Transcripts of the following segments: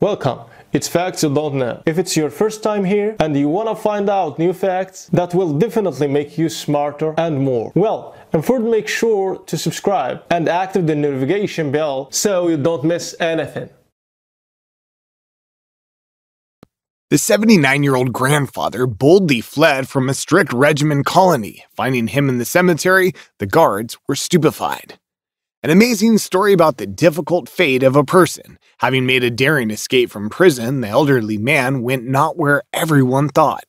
Welcome! It's facts you don't know. If it's your first time here and you wanna find out new facts that will definitely make you smarter and more. Well, and first make sure to subscribe and active the notification bell so you don't miss anything. The 79-year-old grandfather boldly fled from a strict regimen colony. Finding him in the cemetery, the guards were stupefied. An amazing story about the difficult fate of a person. Having made a daring escape from prison, the elderly man went not where everyone thought.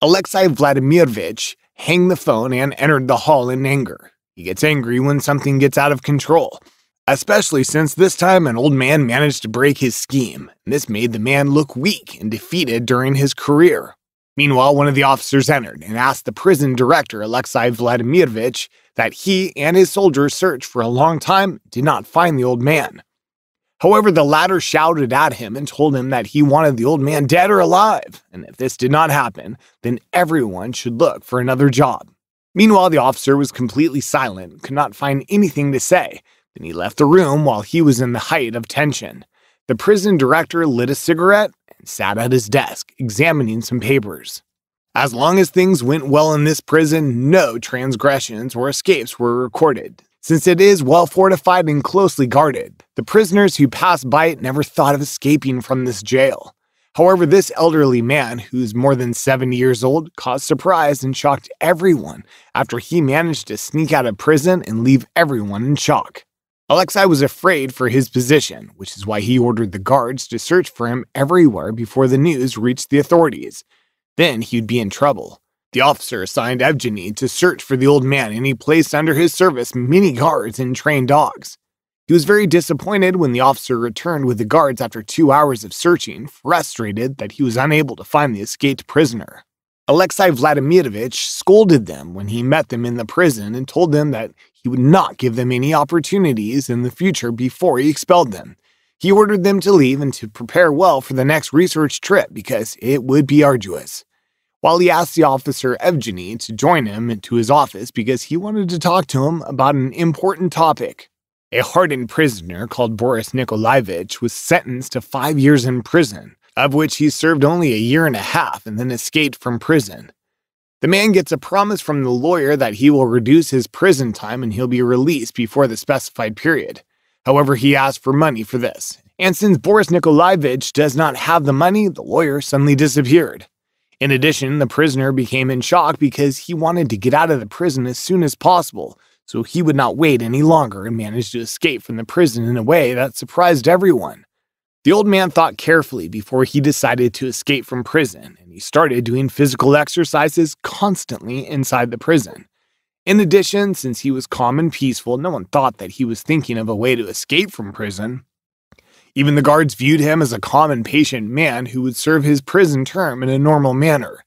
Alexei Vladimirovich hanged the phone and entered the hall in anger. He gets angry when something gets out of control, especially since this time an old man managed to break his scheme. This made the man look weak and defeated during his career. Meanwhile, one of the officers entered and asked the prison director, Alexei Vladimirovich, that he and his soldiers searched for a long time did not find the old man. However, the latter shouted at him and told him that he wanted the old man dead or alive, and if this did not happen, then everyone should look for another job. Meanwhile, the officer was completely silent, could not find anything to say. Then he left the room while he was in the height of tension. The prison director lit a cigarette and sat at his desk examining some papers. As long as things went well in this prison, no transgressions or escapes were recorded. Since it is well fortified and closely guarded, the prisoners who passed by it never thought of escaping from this jail. However, this elderly man, who's more than 70 years old, caused surprise and shocked everyone after he managed to sneak out of prison and leave everyone in shock. Alexei was afraid for his position, which is why he ordered the guards to search for him everywhere before the news reached the authorities. Then he'd be in trouble. The officer assigned Evgeny to search for the old man and he placed under his service many guards and trained dogs. He was very disappointed when the officer returned with the guards after two hours of searching, frustrated that he was unable to find the escaped prisoner. Alexei Vladimirovich scolded them when he met them in the prison and told them that he would not give them any opportunities in the future before he expelled them. He ordered them to leave and to prepare well for the next research trip because it would be arduous. While he asked the officer Evgeny to join him into his office because he wanted to talk to him about an important topic. A hardened prisoner called Boris Nikolaevich was sentenced to five years in prison of which he served only a year and a half and then escaped from prison. The man gets a promise from the lawyer that he will reduce his prison time and he'll be released before the specified period. However, he asks for money for this. And since Boris Nikolaevich does not have the money, the lawyer suddenly disappeared. In addition, the prisoner became in shock because he wanted to get out of the prison as soon as possible, so he would not wait any longer and managed to escape from the prison in a way that surprised everyone. The old man thought carefully before he decided to escape from prison, and he started doing physical exercises constantly inside the prison. In addition, since he was calm and peaceful, no one thought that he was thinking of a way to escape from prison. Even the guards viewed him as a calm and patient man who would serve his prison term in a normal manner.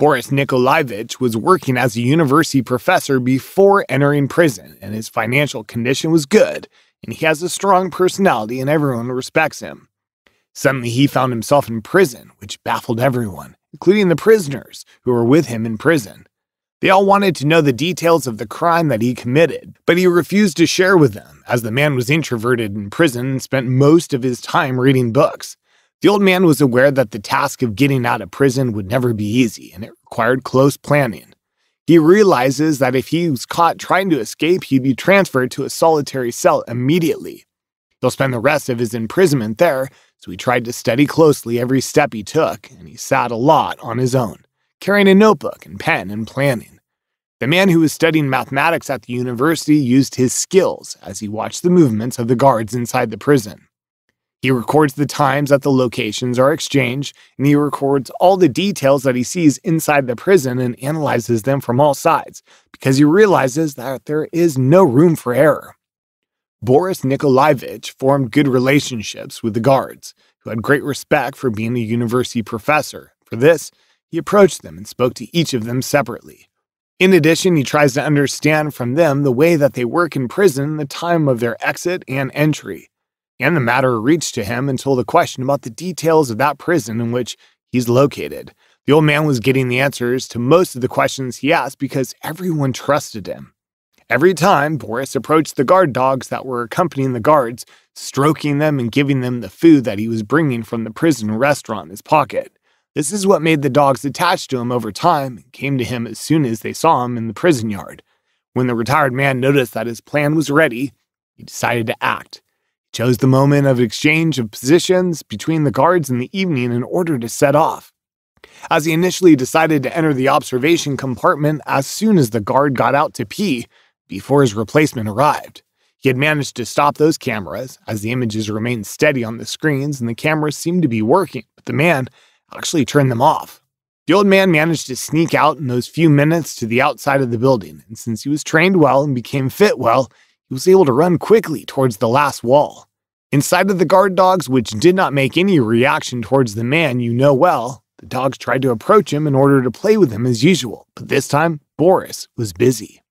Boris Nikolaevich was working as a university professor before entering prison, and his financial condition was good, and he has a strong personality and everyone respects him. Suddenly, he found himself in prison, which baffled everyone, including the prisoners who were with him in prison. They all wanted to know the details of the crime that he committed, but he refused to share with them, as the man was introverted in prison and spent most of his time reading books. The old man was aware that the task of getting out of prison would never be easy, and it required close planning. He realizes that if he was caught trying to escape, he'd be transferred to a solitary cell immediately. He'll spend the rest of his imprisonment there, so he tried to study closely every step he took, and he sat a lot on his own, carrying a notebook and pen and planning. The man who was studying mathematics at the university used his skills as he watched the movements of the guards inside the prison. He records the times that the locations are exchanged, and he records all the details that he sees inside the prison and analyzes them from all sides because he realizes that there is no room for error. Boris Nikolaevich formed good relationships with the guards, who had great respect for being a university professor. For this, he approached them and spoke to each of them separately. In addition, he tries to understand from them the way that they work in prison, the time of their exit and entry. And the matter reached to him until the question about the details of that prison in which he's located. The old man was getting the answers to most of the questions he asked because everyone trusted him. Every time Boris approached the guard dogs that were accompanying the guards, stroking them and giving them the food that he was bringing from the prison restaurant in his pocket. This is what made the dogs attached to him over time and came to him as soon as they saw him in the prison yard. When the retired man noticed that his plan was ready, he decided to act. He chose the moment of exchange of positions between the guards in the evening in order to set off. As he initially decided to enter the observation compartment as soon as the guard got out to pee, before his replacement arrived. He had managed to stop those cameras, as the images remained steady on the screens and the cameras seemed to be working, but the man actually turned them off. The old man managed to sneak out in those few minutes to the outside of the building, and since he was trained well and became fit well, he was able to run quickly towards the last wall. Inside of the guard dogs, which did not make any reaction towards the man you know well, the dogs tried to approach him in order to play with him as usual, but this time Boris was busy.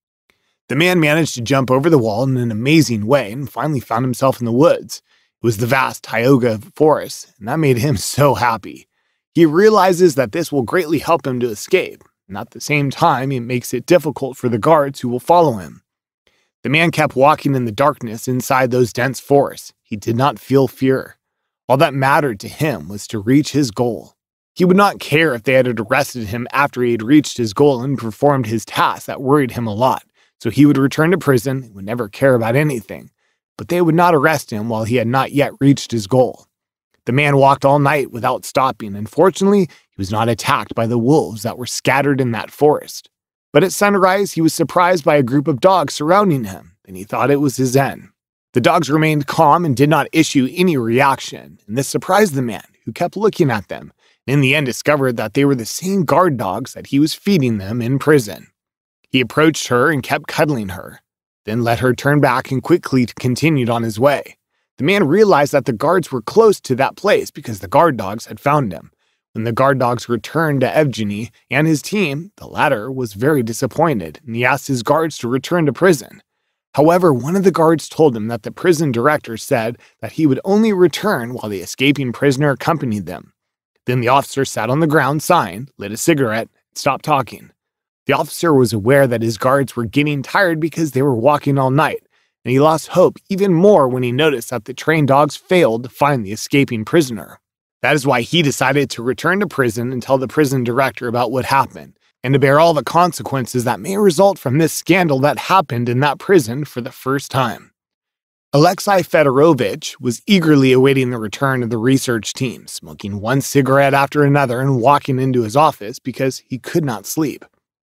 The man managed to jump over the wall in an amazing way and finally found himself in the woods. It was the vast Tioga Forest, and that made him so happy. He realizes that this will greatly help him to escape, and at the same time, it makes it difficult for the guards who will follow him. The man kept walking in the darkness inside those dense forests. He did not feel fear. All that mattered to him was to reach his goal. He would not care if they had arrested him after he had reached his goal and performed his task that worried him a lot. So he would return to prison and would never care about anything, but they would not arrest him while he had not yet reached his goal. The man walked all night without stopping, and fortunately, he was not attacked by the wolves that were scattered in that forest. But at sunrise, he was surprised by a group of dogs surrounding him, and he thought it was his end. The dogs remained calm and did not issue any reaction, and this surprised the man, who kept looking at them, and in the end discovered that they were the same guard dogs that he was feeding them in prison. He approached her and kept cuddling her, then let her turn back and quickly continued on his way. The man realized that the guards were close to that place because the guard dogs had found him. When the guard dogs returned to Evgeny and his team, the latter was very disappointed and he asked his guards to return to prison. However, one of the guards told him that the prison director said that he would only return while the escaping prisoner accompanied them. Then the officer sat on the ground, sighed, lit a cigarette, and stopped talking. The officer was aware that his guards were getting tired because they were walking all night, and he lost hope even more when he noticed that the trained dogs failed to find the escaping prisoner. That is why he decided to return to prison and tell the prison director about what happened, and to bear all the consequences that may result from this scandal that happened in that prison for the first time. Alexei Fedorovich was eagerly awaiting the return of the research team, smoking one cigarette after another and walking into his office because he could not sleep.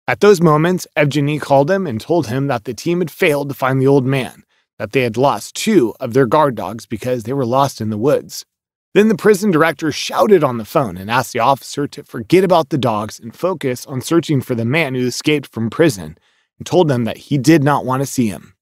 At those moments, Evgeny called him and told him that the team had failed to find the old man, that they had lost two of their guard dogs because they were lost in the woods. Then the prison director shouted on the phone and asked the officer to forget about the dogs and focus on searching for the man who escaped from prison and told them that he did not want to see him.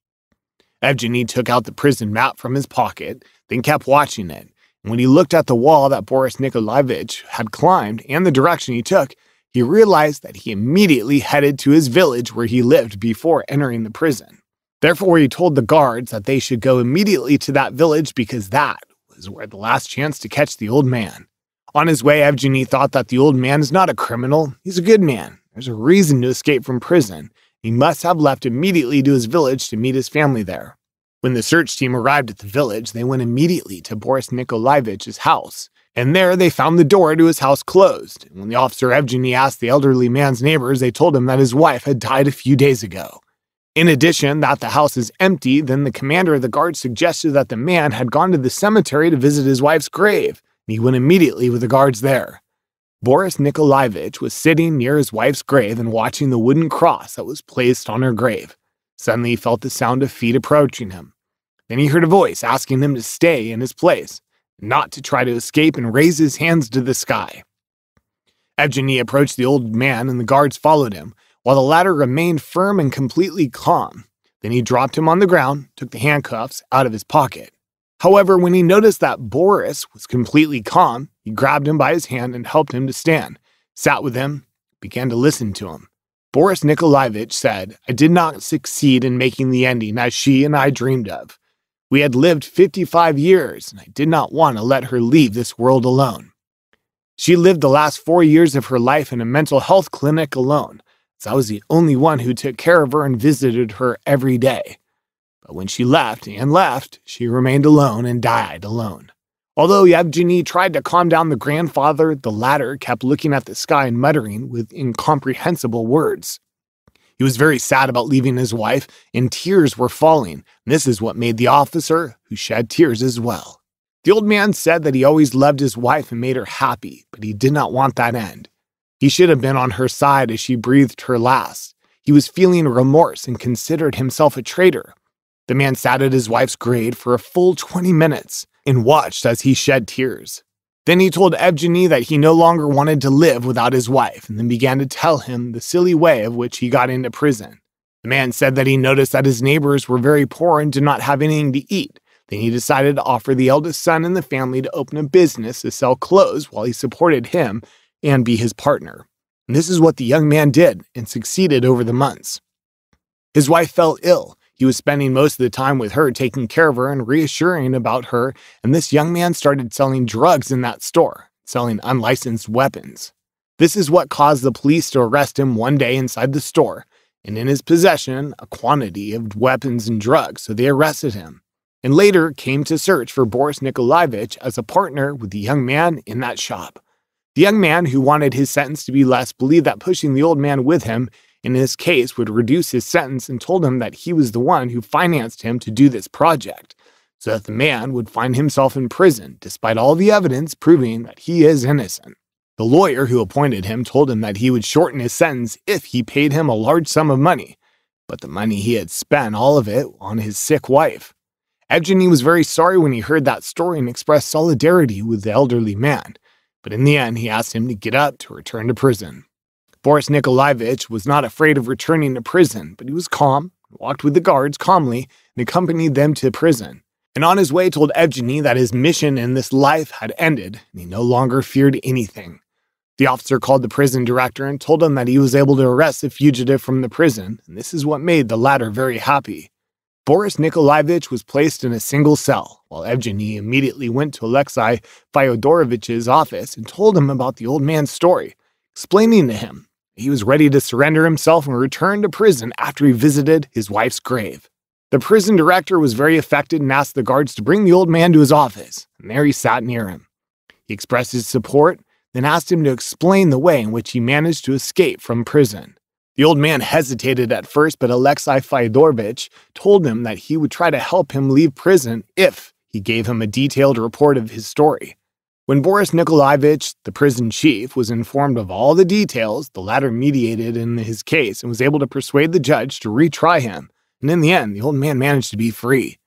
Evgeny took out the prison map from his pocket, then kept watching it. And when he looked at the wall that Boris Nikolaevich had climbed and the direction he took, he realized that he immediately headed to his village where he lived before entering the prison. Therefore, he told the guards that they should go immediately to that village because that was where the last chance to catch the old man. On his way, Evgeny thought that the old man is not a criminal, he's a good man. There's a reason to escape from prison. He must have left immediately to his village to meet his family there. When the search team arrived at the village, they went immediately to Boris Nikolaevich's house and there they found the door to his house closed. when the officer Evgeny asked the elderly man's neighbors, they told him that his wife had died a few days ago. In addition, that the house is empty, then the commander of the guard suggested that the man had gone to the cemetery to visit his wife's grave, and he went immediately with the guards there. Boris Nikolaevich was sitting near his wife's grave and watching the wooden cross that was placed on her grave. Suddenly, he felt the sound of feet approaching him. Then he heard a voice asking him to stay in his place not to try to escape and raise his hands to the sky. Evgeny approached the old man and the guards followed him, while the latter remained firm and completely calm. Then he dropped him on the ground, took the handcuffs out of his pocket. However, when he noticed that Boris was completely calm, he grabbed him by his hand and helped him to stand, sat with him, began to listen to him. Boris Nikolaevich said, I did not succeed in making the ending as she and I dreamed of. We had lived 55 years, and I did not want to let her leave this world alone. She lived the last four years of her life in a mental health clinic alone, as I was the only one who took care of her and visited her every day. But when she left and left, she remained alone and died alone. Although Yevgeny tried to calm down the grandfather, the latter kept looking at the sky and muttering with incomprehensible words. He was very sad about leaving his wife, and tears were falling. This is what made the officer, who shed tears as well. The old man said that he always loved his wife and made her happy, but he did not want that end. He should have been on her side as she breathed her last. He was feeling remorse and considered himself a traitor. The man sat at his wife's grave for a full 20 minutes and watched as he shed tears. Then he told Evgeny that he no longer wanted to live without his wife, and then began to tell him the silly way of which he got into prison. The man said that he noticed that his neighbors were very poor and did not have anything to eat. Then he decided to offer the eldest son in the family to open a business to sell clothes while he supported him and be his partner. And this is what the young man did and succeeded over the months. His wife fell ill, he was spending most of the time with her, taking care of her and reassuring about her, and this young man started selling drugs in that store, selling unlicensed weapons. This is what caused the police to arrest him one day inside the store, and in his possession, a quantity of weapons and drugs, so they arrested him. And later came to search for Boris Nikolaevich as a partner with the young man in that shop. The young man, who wanted his sentence to be less, believed that pushing the old man with him in his case would reduce his sentence and told him that he was the one who financed him to do this project, so that the man would find himself in prison despite all the evidence proving that he is innocent. The lawyer who appointed him told him that he would shorten his sentence if he paid him a large sum of money, but the money he had spent, all of it, on his sick wife. Evgeny was very sorry when he heard that story and expressed solidarity with the elderly man, but in the end, he asked him to get up to return to prison. Boris Nikolaevich was not afraid of returning to prison, but he was calm, walked with the guards calmly, and accompanied them to prison. And on his way told Evgeny that his mission in this life had ended, and he no longer feared anything. The officer called the prison director and told him that he was able to arrest the fugitive from the prison, and this is what made the latter very happy. Boris Nikolaevich was placed in a single cell, while Evgeny immediately went to Alexei Fyodorovich's office and told him about the old man's story, explaining to him he was ready to surrender himself and return to prison after he visited his wife's grave. The prison director was very affected and asked the guards to bring the old man to his office, and there he sat near him. He expressed his support, then asked him to explain the way in which he managed to escape from prison. The old man hesitated at first, but Alexei Fyodorovich told him that he would try to help him leave prison if he gave him a detailed report of his story. When Boris Nikolaevich, the prison chief, was informed of all the details, the latter mediated in his case and was able to persuade the judge to retry him. And in the end, the old man managed to be free.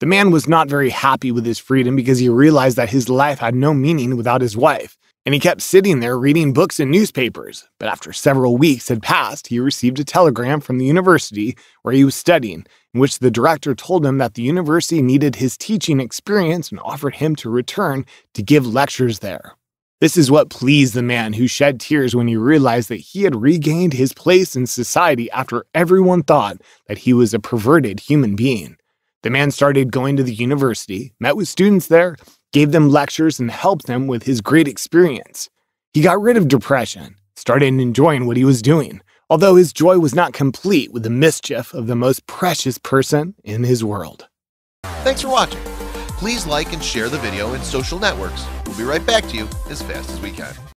The man was not very happy with his freedom because he realized that his life had no meaning without his wife, and he kept sitting there reading books and newspapers. But after several weeks had passed, he received a telegram from the university where he was studying, in which the director told him that the university needed his teaching experience and offered him to return to give lectures there. This is what pleased the man who shed tears when he realized that he had regained his place in society after everyone thought that he was a perverted human being. The man started going to the university, met with students there, gave them lectures, and helped them with his great experience. He got rid of depression, started enjoying what he was doing although his joy was not complete with the mischief of the most precious person in his world. Thanks for watching. Please like and share the video in social networks. We'll be right back to you as fast as we can.